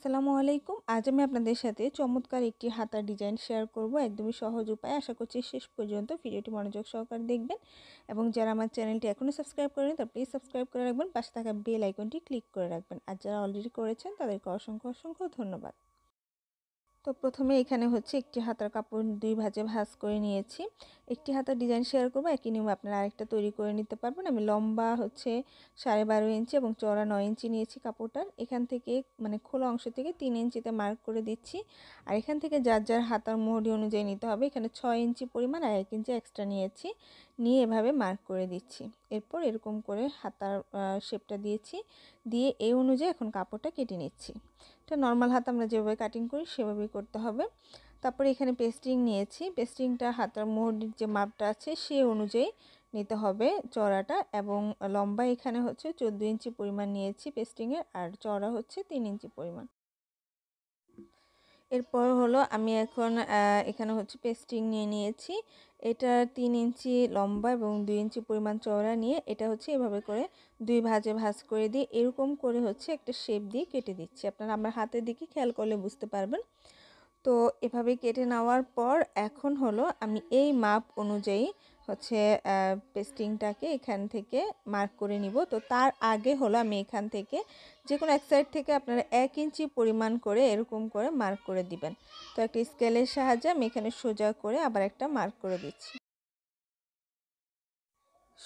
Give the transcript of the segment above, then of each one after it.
আসসালামু আলাইকুম আজ আমি আপনাদের সাথে চমৎকার একটি হাতার ডিজাইন শেয়ার করব একদমই সহজ উপায় আশা করছি শেষ পর্যন্ত ভিডিওটি মনোযোগ সহকারে দেখবেন এবং যারা আমার চ্যানেলটি এখনও সাবস্ক্রাইব করেন তারা প্লিজ সাবস্ক্রাইব করে রাখবেন পাশে থাকা বেল আইকনটি ক্লিক করে রাখবেন আর যারা অলরেডি করেছেন তাদেরকে অসংখ্য অসংখ্য ধন্যবাদ তো প্রথমে এখানে হচ্ছে একটি হাতার কাপড় দুই ভাজে ভাজ করে নিয়েছি একটি হাতার ডিজাইন শেয়ার করবো একই নিয়ম আপনারা আরেকটা তৈরি করে নিতে পারবেন আমি লম্বা হচ্ছে সাড়ে বারো ইঞ্চি এবং চড়া নয় ইঞ্চি নিয়েছি কাপড়টার এখান থেকে মানে খোলা অংশ থেকে তিন ইঞ্চিতে মার্ক করে দিচ্ছি আর এখান থেকে যার যার হাতার মোহরি অনুযায়ী নিতে হবে এখানে ছয় ইঞ্চি পরিমাণ আর এক ইঞ্চি এক্সট্রা নিয়েছি নিয়ে এভাবে মার্ক করে দিচ্ছি এরপর এরকম করে হাতার শেপটা দিয়েছি দিয়ে এই অনুযায়ী এখন কাপড়টা কেটে নিচ্ছি এটা নর্মাল হাত আমরা যেভাবে কাটিং করি সেভাবেই করতে হবে তারপরে এখানে পেস্টিং নিয়েছি পেস্টিংটা হাতার মোহরির যে মাপটা আছে সে অনুযায়ী নিতে হবে চড়াটা এবং লম্বা এখানে হচ্ছে চোদ্দো ইঞ্চি পরিমাণ নিয়েছি পেস্টিংয়ের আর চড়া হচ্ছে তিন ইঞ্চি পরিমাণ এরপর হলো আমি এখন এখানে হচ্ছে পেস্টিং নিয়ে নিয়েছি এটা তিন ইঞ্চি লম্বা এবং দুই ইঞ্চি পরিমাণ চওড়া নিয়ে এটা হচ্ছে এভাবে করে দুই ভাজে ভাজ করে দিয়ে এরকম করে হচ্ছে একটা শেপ দিয়ে কেটে দিচ্ছি আপনারা আমার হাতের দিকে খেয়াল করলে বুঝতে পারবেন তো এভাবে কেটে নেওয়ার পর এখন হলো আমি এই মাপ অনুযায়ী হচ্ছে পেস্টিংটাকে এখান থেকে মার্ক করে নিব তো তার আগে হলো আমি এখান থেকে যে কোনো এক সাইড থেকে আপনারা এক ইঞ্চি পরিমাণ করে এরকম করে মার্ক করে দিবেন তো একটা স্কেলের সাহায্যে আমি এখানে সোজা করে আবার একটা মার্ক করে দিচ্ছি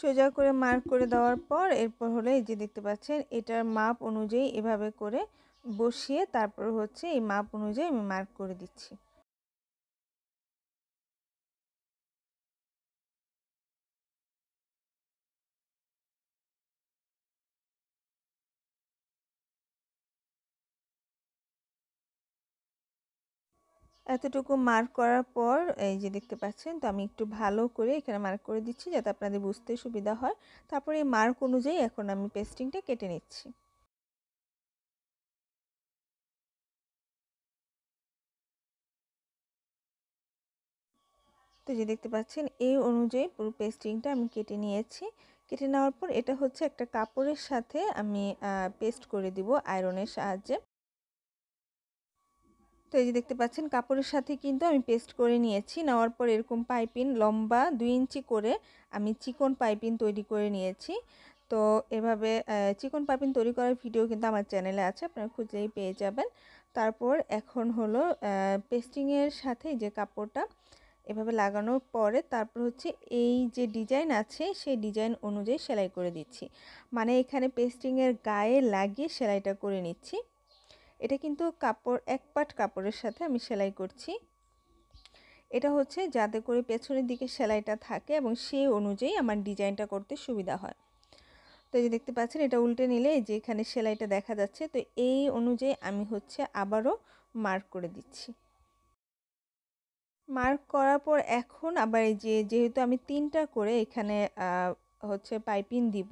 সোজা করে মার্ক করে দেওয়ার পর এরপর হলো এই যে দেখতে পাচ্ছেন এটার মাপ অনুযায়ী এভাবে করে বসিয়ে তারপর হচ্ছে এই মাপ অনুযায়ী আমি মার্ক করে দিচ্ছি এতটুকু মার্ক করার পর এই যে দেখতে পাচ্ছেন তো আমি একটু ভালো করে এখানে মার্ক করে দিচ্ছি যাতে আপনাদের বুঝতে সুবিধা হয় তারপরে এই মার্ক অনুযায়ী এখন আমি পেস্টিংটা কেটে নিচ্ছি তো যে দেখতে পাচ্ছেন এই অনুযায়ী পুরো পেস্টিংটা আমি কেটে নিয়েছি কেটে নেওয়ার পর এটা হচ্ছে একটা কাপড়ের সাথে আমি পেস্ট করে দিব আয়রনের সাহায্যে তো এই যে দেখতে পাচ্ছেন কাপড়ের সাথে কিন্তু আমি পেস্ট করে নিয়েছি নেওয়ার পর এরকম পাইপিন লম্বা দুই ইঞ্চি করে আমি চিকন পাইপিন তৈরি করে নিয়েছি তো এভাবে চিকন পাইপিন তৈরি করার ভিডিও কিন্তু আমার চ্যানেলে আছে আপনারা খুঁজেই পেয়ে যাবেন তারপর এখন হলো পেস্টিংয়ের সাথে যে কাপড়টা এভাবে লাগানোর পরে তারপর হচ্ছে এই যে ডিজাইন আছে সেই ডিজাইন অনুযায়ী সেলাই করে দিচ্ছি মানে এখানে পেস্টিংয়ের গায়ে লাগিয়ে সেলাইটা করে নিচ্ছি এটা কিন্তু কাপড় এক পাট কাপড়ের সাথে আমি সেলাই করছি এটা হচ্ছে যাতে করে পেছনের দিকে সেলাইটা থাকে এবং সেই অনুযায়ী আমার ডিজাইনটা করতে সুবিধা হয় তো এই যে দেখতে পাচ্ছেন এটা উল্টে নিলে যে এখানে সেলাইটা দেখা যাচ্ছে তো এই অনুযায়ী আমি হচ্ছে আবারও মার্ক করে দিচ্ছি মার্ক করার পর এখন আবার এই যে যেহেতু আমি তিনটা করে এখানে হচ্ছে পাইপিং দিব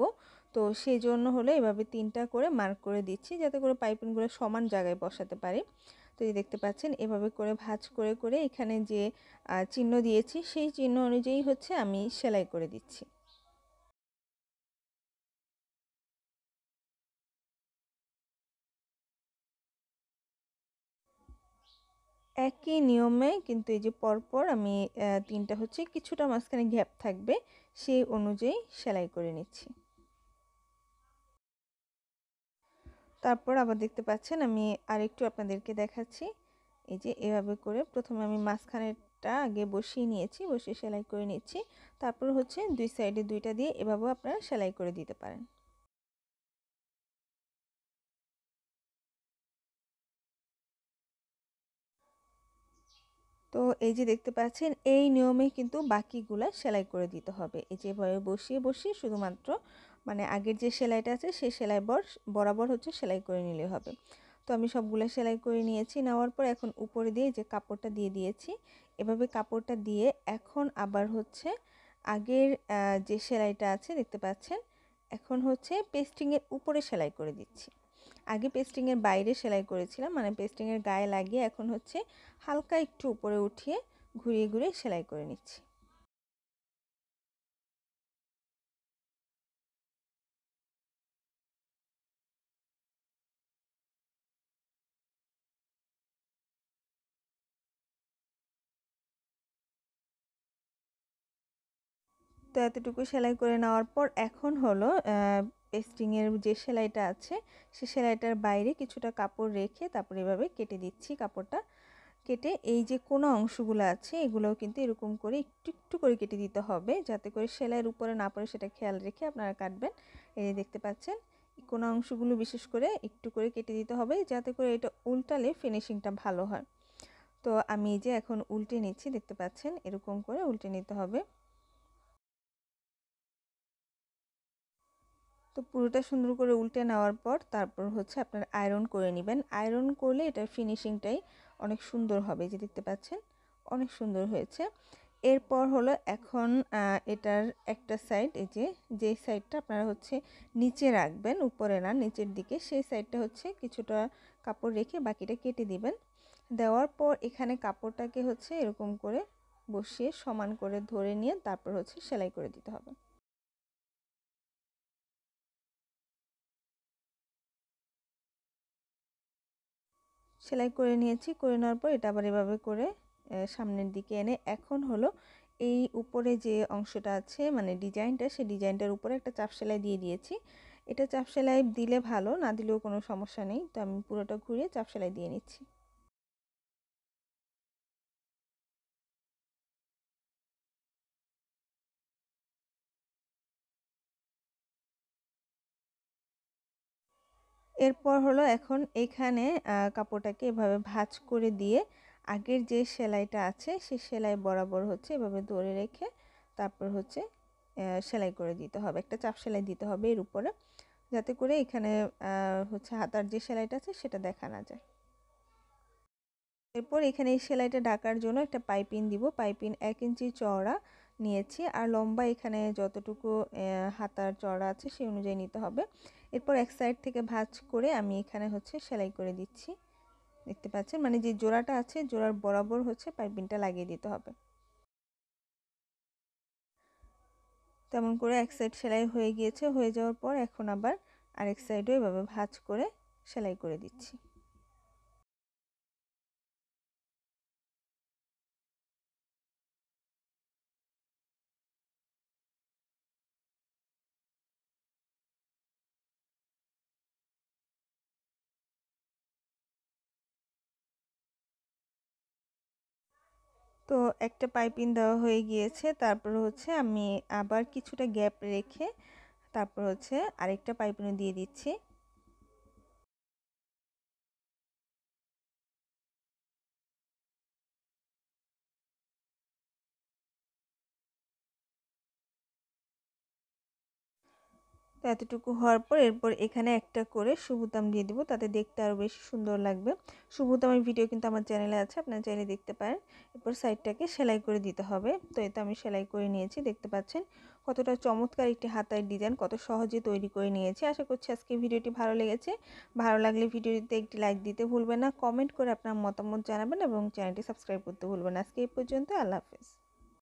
তো সেই জন্য হলে এভাবে তিনটা করে মার্ক করে দিচ্ছি যাতে করে পাইপিনগুলো সমান জায়গায় বসাতে পারি তো এই দেখতে পাচ্ছেন এভাবে করে ভাজ করে করে এখানে যে চিহ্ন দিয়েছি সেই চিহ্ন অনুযায়ী হচ্ছে আমি সেলাই করে দিচ্ছি একই নিয়মে কিন্তু এই যে পরপর আমি তিনটা হচ্ছে কিছুটা মাঝখানে গ্যাপ থাকবে সেই অনুযায়ী সেলাই করে নিচ্ছি তারপর আবার দেখতে পাচ্ছেন আমি আরেকটু আপনাদেরকে দেখাচ্ছি এই যে এভাবে করে প্রথমে আমি মাঝখানেরটা আগে বসিয়ে নিয়েছি বসিয়ে সেলাই করে নিচ্ছি তারপর হচ্ছে দুই সাইডে দুইটা দিয়ে এভাবেও আপনারা সেলাই করে দিতে পারেন তো এই যে দেখতে পাচ্ছেন এই নিয়মে কিন্তু বাকিগুলা সেলাই করে দিতে হবে এই যে এভাবে বসিয়ে বসিয়ে শুধুমাত্র মানে আগের যে সেলাইটা আছে সেই সেলাই বর বরাবর হচ্ছে সেলাই করে নিলে হবে তো আমি সবগুলো সেলাই করে নিয়েছি নেওয়ার পর এখন উপরে দিয়ে যে কাপড়টা দিয়ে দিয়েছি এভাবে কাপড়টা দিয়ে এখন আবার হচ্ছে আগের যে সেলাইটা আছে দেখতে পাচ্ছেন এখন হচ্ছে পেস্টিংয়ের উপরে সেলাই করে দিচ্ছি আগে পেস্টিংয়ের বাইরে সেলাই করেছিলাম মানে পেস্টিংয়ের গায়ে লাগিয়ে এখন হচ্ছে হালকা একটু উপরে উঠিয়ে ঘুরিয়ে ঘুরিয়ে সেলাই করে নিচ্ছি তো এতটুকু সেলাই করে নেওয়ার পর এখন হলো পেস্টিংয়ের যে সেলাইটা আছে সে সেলাইটার বাইরে কিছুটা কাপড় রেখে তারপর এভাবে কেটে দিচ্ছি কাপড়টা কেটে এই যে কোনো অংশগুলো আছে এগুলোও কিন্তু এরকম করে একটু একটু করে কেটে দিতে হবে যাতে করে সেলাইয়ের উপরে না পড়ে সেটা খেয়াল রেখে আপনারা কাটবেন এই যে দেখতে পাচ্ছেন কোনো অংশগুলো বিশেষ করে একটু করে কেটে দিতে হবে যাতে করে এটা উল্টালে ফিনিশিংটা ভালো হয় তো আমি যে এখন উল্টে নিচ্ছি দেখতে পাচ্ছেন এরকম করে উল্টে নিতে হবে তো পুরোটা সুন্দর করে উল্টে নেওয়ার পর তারপর হচ্ছে আপনার আয়রন করে নেবেন আয়রন করলে এটার ফিনিশিংটাই অনেক সুন্দর হবে যে দেখতে পাচ্ছেন অনেক সুন্দর হয়েছে এরপর হলো এখন এটার একটা সাইড এই যে যেই সাইডটা আপনারা হচ্ছে নিচে রাখবেন উপরে না নিচের দিকে সেই সাইডটা হচ্ছে কিছুটা কাপড় রেখে বাকিটা কেটে দিবেন দেওয়ার পর এখানে কাপড়টাকে হচ্ছে এরকম করে বসিয়ে সমান করে ধরে নিয়ে তারপর হচ্ছে সেলাই করে দিতে হবে সেলাই করে নিয়েছি করে নেওয়ার পর এটা আবার এভাবে করে সামনের দিকে এনে এখন হলো এই উপরে যে অংশটা আছে মানে ডিজাইনটা সেই ডিজাইনটার উপরে একটা চাপ সেলাই দিয়ে দিয়েছি এটা চাপ সেলাই দিলে ভালো না দিলেও কোনো সমস্যা নেই তো আমি পুরোটা ঘুরিয়ে চাপ সেলাই দিয়ে নিচ্ছি এরপর হলো এখন এখানে কাপড়টাকে এভাবে ভাঁজ করে দিয়ে আগের যে সেলাইটা আছে সে সেলাই বরাবর হচ্ছে এভাবে ধরে রেখে তারপর হচ্ছে সেলাই করে দিতে হবে একটা চাপ সেলাই দিতে হবে এর উপরে যাতে করে এখানে হচ্ছে হাতার যে সেলাইটা আছে সেটা দেখা না যায় এরপর এখানে এই সেলাইটা ডাকার জন্য একটা পাইপিন দিব পাইপিন এক ইঞ্চি চওড়া নিয়েছি আর লম্বা এখানে যতটুকু হাতার চওড়া আছে সেই অনুযায়ী নিতে হবে এরপর এক সাইড থেকে ভাঁজ করে আমি এখানে হচ্ছে সেলাই করে দিচ্ছি দেখতে পাচ্ছেন মানে যে জোড়াটা আছে জোড়ার বরাবর হচ্ছে পাইপিনটা লাগিয়ে দিতে হবে তেমন করে এক সাইড সেলাই হয়ে গিয়েছে হয়ে যাওয়ার পর এখন আবার আরেক সাইডও এভাবে ভাঁজ করে সেলাই করে দিচ্ছি তো একটা পাইপিং দেওয়া হয়ে গিয়েছে তারপর হচ্ছে আমি আবার কিছুটা গ্যাপ রেখে তারপর হচ্ছে আরেকটা পাইপিং দিয়ে দিচ্ছি তো এতটুকু হওয়ার পর এরপর এখানে একটা করে সুবুতাম দিয়ে দেবো তাতে দেখতে আরও বেশি সুন্দর লাগবে সুবুতামের ভিডিও কিন্তু আমার চ্যানেলে আছে আপনারা চাইলে দেখতে পারেন এরপর সাইডটাকে সেলাই করে দিতে হবে তো এতে আমি সেলাই করে নিয়েছি দেখতে পাচ্ছেন কতটা চমৎকার একটি হাতের ডিজাইন কত সহজে তৈরি করে নিয়েছি আশা করছি আজকে ভিডিওটি ভালো লেগেছে ভালো লাগলে ভিডিওটিতে একটি লাইক দিতে ভুলবেন না কমেন্ট করে আপনার মতামত জানাবেন এবং চ্যানেলটি সাবস্ক্রাইব করতে ভুলবেন আজকে এই পর্যন্ত আল্লাহ হাফেজ